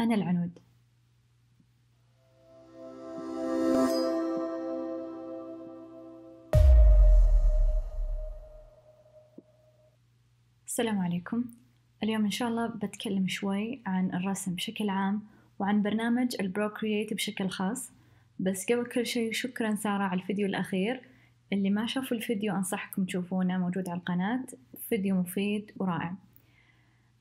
أنا العنود السلام عليكم اليوم إن شاء الله بتكلم شوي عن الرسم بشكل عام وعن برنامج البروكرييت بشكل خاص بس قبل كل شيء شكرا سارة على الفيديو الأخير اللي ما شافوا الفيديو أنصحكم تشوفونه موجود على القناة فيديو مفيد ورائع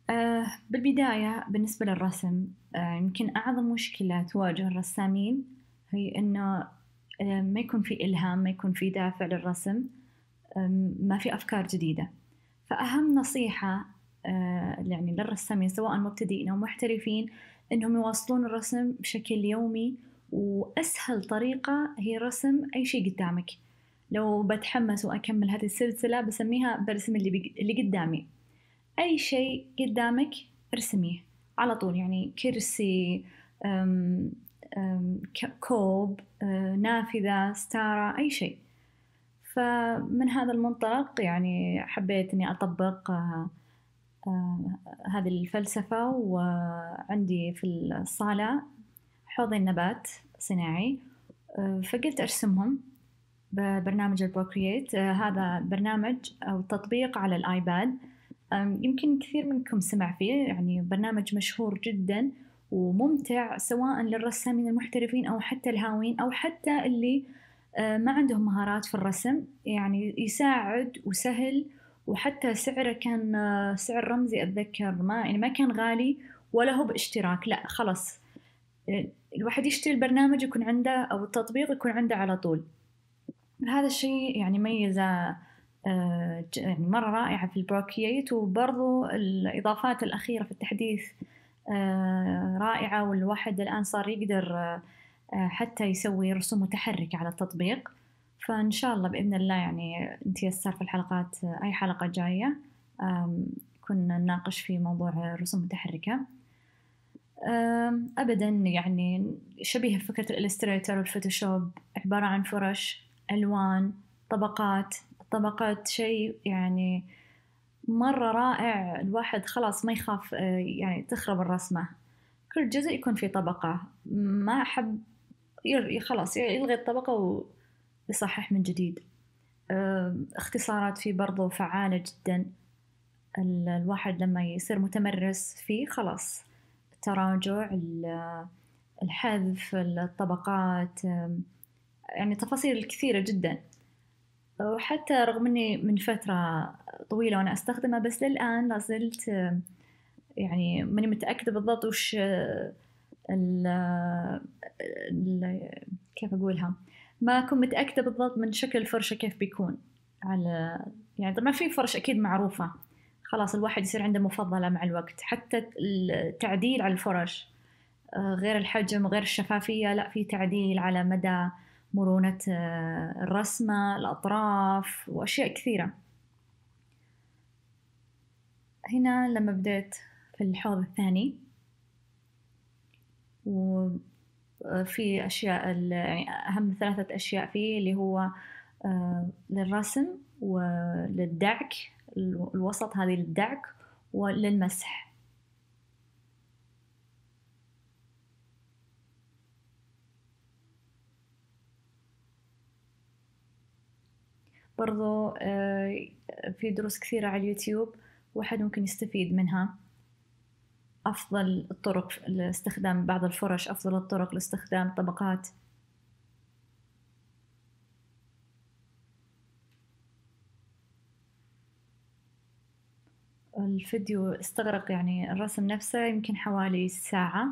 آه بالبداية بالنسبة للرسم آه يمكن أعظم مشكلة تواجه الرسامين هي إنه آه ما يكون في إلهام ما يكون في دافع للرسم ما في أفكار جديدة فأهم نصيحة آه، يعني للرسامين سواء مبتدئين أو محترفين إنهم يواصلون الرسم بشكل يومي وأسهل طريقة هي رسم أي شيء قدامك لو بتحمس وأكمل هذه السلسلة بسميها برسم اللي, بي... اللي قدامي أي شيء قدامك ارسميه على طول يعني كرسي أم أم كوب أه، نافذة ستارة أي شيء فمن هذا المنطلق يعني حبيت إني أطبق أه، أه، هذه الفلسفة وعندي في الصالة حوضين نبات صناعي فقلت أرسمهم ببرنامج البروكرييت هذا برنامج أو تطبيق على الآيباد يمكن كثير منكم سمع فيه يعني برنامج مشهور جدا وممتع سواء للرسامين المحترفين أو حتى الهاوين أو حتى اللي أه، ما عندهم مهارات في الرسم يعني يساعد وسهل وحتى سعره كان أه، سعر رمزي أتذكر ما يعني ما كان غالي ولا هو باشتراك لا خلاص الواحد يشتري البرنامج يكون عنده أو التطبيق يكون عنده على طول هذا الشيء يعني ميزه آه، يعني مرة رائعة في البروكييت وبرضو الإضافات الأخيرة في التحديث آه، رائعة والواحد الآن صار يقدر آه، حتى يسوي رسوم متحركة على التطبيق فإن شاء الله بإذن الله يعني نتيسر في الحلقات أي حلقة جاية كنا نناقش في موضوع الرسوم المتحركة أبدا يعني شبيه فكرة الإلستريتر والفوتوشوب عبارة عن فرش ألوان طبقات الطبقات شيء يعني مرة رائع الواحد خلاص ما يخاف آه، يعني تخرب الرسمة كل جزء يكون فيه طبقة ما أحب خلاص يلغي الطبقة ويصحح من جديد آه، اختصارات فيه برضو فعالة جدا الواحد لما يصير متمرس فيه خلاص التراجع الحذف الطبقات يعني تفاصيل كثيرة جدا وحتى رغم اني من فتره طويله وانا استخدمه بس للان لا زلت يعني ماني متاكده بالضبط وش ال ال كيف اقولها ما اكون متاكده بالضبط من شكل الفرشه كيف بيكون على يعني طبعا في فرش اكيد معروفه خلاص الواحد يصير عنده مفضله مع الوقت حتى التعديل على الفرش آه، غير الحجم وغير الشفافيه لا في تعديل على مدى مرونة آه، الرسمة الأطراف وأشياء كثيرة هنا لما بدأت في الحوض الثاني وفي آه، أشياء يعني أهم ثلاثة أشياء فيه اللي هو آه، للرسم وللدعك الوسط هذه للدعك وللمسح برضو آه، في دروس كثيرة على اليوتيوب واحد ممكن يستفيد منها أفضل الطرق لاستخدام بعض الفرش أفضل الطرق لاستخدام طبقات الفيديو استغرق يعني الرسم نفسه يمكن حوالي ساعة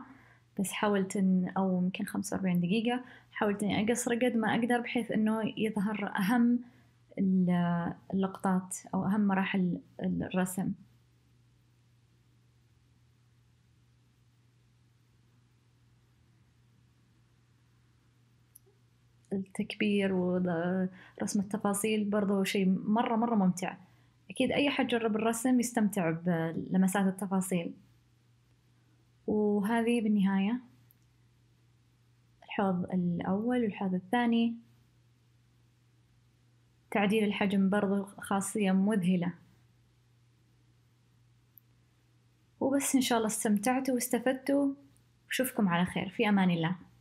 بس حاولت إن أو يمكن خمسة وأربعين دقيقة حاولت إني أقصر قد ما أقدر بحيث إنه يظهر أهم اللقطات أو أهم مراحل الرسم التكبير ورسم التفاصيل برضو شيء مرة مرة ممتع أكيد أي حد جرب الرسم يستمتع بلمسات التفاصيل وهذه بالنهاية الحوض الأول والحوض الثاني تعديل الحجم برضو خاصية مذهلة وبس إن شاء الله استمتعتوا واستفدتوا وشوفكم على خير في أمان الله